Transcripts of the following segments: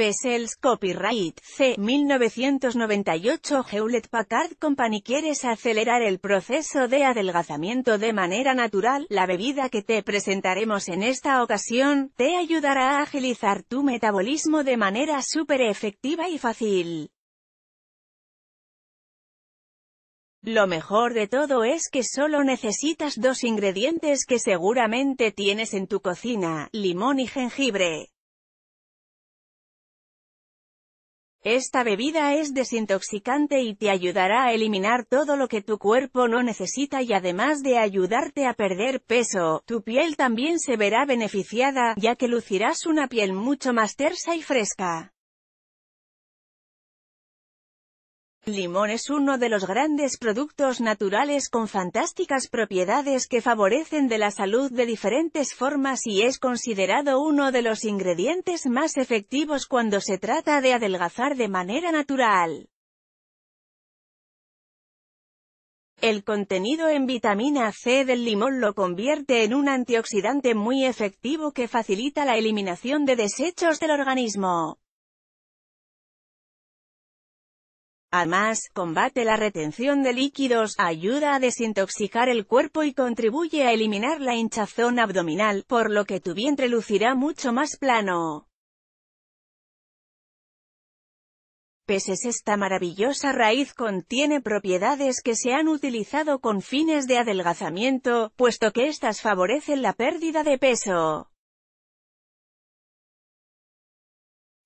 Pesels Copyright C. 1998 Hewlett-Packard Company ¿Quieres acelerar el proceso de adelgazamiento de manera natural? La bebida que te presentaremos en esta ocasión, te ayudará a agilizar tu metabolismo de manera súper efectiva y fácil. Lo mejor de todo es que solo necesitas dos ingredientes que seguramente tienes en tu cocina, limón y jengibre. Esta bebida es desintoxicante y te ayudará a eliminar todo lo que tu cuerpo no necesita y además de ayudarte a perder peso, tu piel también se verá beneficiada, ya que lucirás una piel mucho más tersa y fresca. Limón es uno de los grandes productos naturales con fantásticas propiedades que favorecen de la salud de diferentes formas y es considerado uno de los ingredientes más efectivos cuando se trata de adelgazar de manera natural. El contenido en vitamina C del limón lo convierte en un antioxidante muy efectivo que facilita la eliminación de desechos del organismo. Además, combate la retención de líquidos, ayuda a desintoxicar el cuerpo y contribuye a eliminar la hinchazón abdominal, por lo que tu vientre lucirá mucho más plano. Peses esta maravillosa raíz contiene propiedades que se han utilizado con fines de adelgazamiento, puesto que éstas favorecen la pérdida de peso.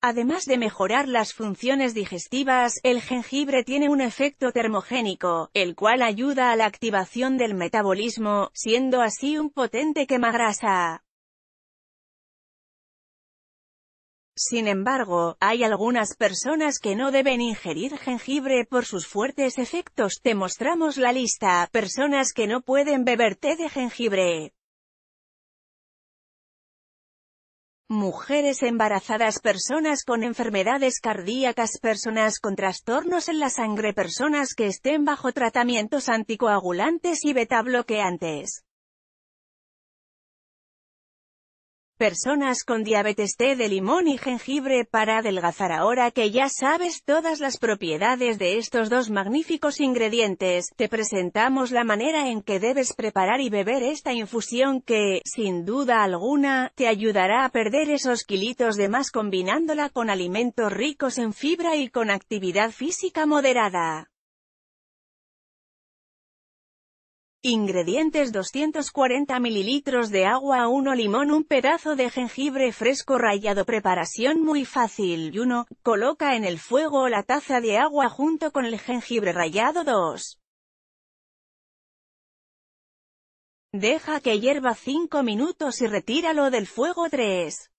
Además de mejorar las funciones digestivas, el jengibre tiene un efecto termogénico, el cual ayuda a la activación del metabolismo, siendo así un potente quemagrasa. Sin embargo, hay algunas personas que no deben ingerir jengibre por sus fuertes efectos. Te mostramos la lista, personas que no pueden beber té de jengibre. mujeres embarazadas, personas con enfermedades cardíacas, personas con trastornos en la sangre, personas que estén bajo tratamientos anticoagulantes y beta bloqueantes. Personas con diabetes T de limón y jengibre para adelgazar ahora que ya sabes todas las propiedades de estos dos magníficos ingredientes, te presentamos la manera en que debes preparar y beber esta infusión que, sin duda alguna, te ayudará a perder esos kilitos de más combinándola con alimentos ricos en fibra y con actividad física moderada. Ingredientes 240 ml de agua 1 limón un pedazo de jengibre fresco rallado Preparación muy fácil 1. Coloca en el fuego la taza de agua junto con el jengibre rallado 2. Deja que hierva 5 minutos y retíralo del fuego 3.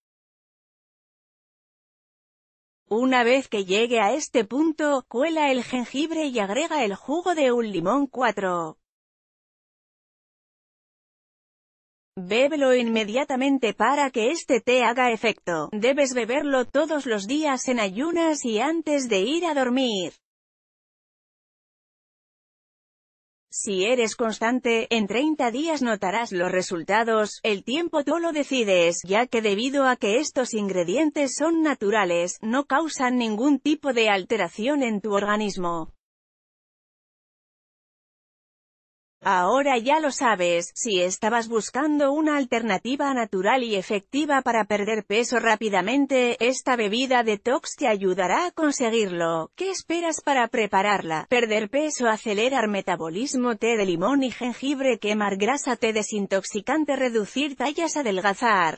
Una vez que llegue a este punto, cuela el jengibre y agrega el jugo de un limón 4. Bébelo inmediatamente para que este té haga efecto. Debes beberlo todos los días en ayunas y antes de ir a dormir. Si eres constante, en 30 días notarás los resultados, el tiempo tú lo decides, ya que debido a que estos ingredientes son naturales, no causan ningún tipo de alteración en tu organismo. Ahora ya lo sabes, si estabas buscando una alternativa natural y efectiva para perder peso rápidamente, esta bebida detox te ayudará a conseguirlo. ¿Qué esperas para prepararla? Perder peso, acelerar metabolismo, té de limón y jengibre, quemar grasa, té desintoxicante, reducir tallas, adelgazar.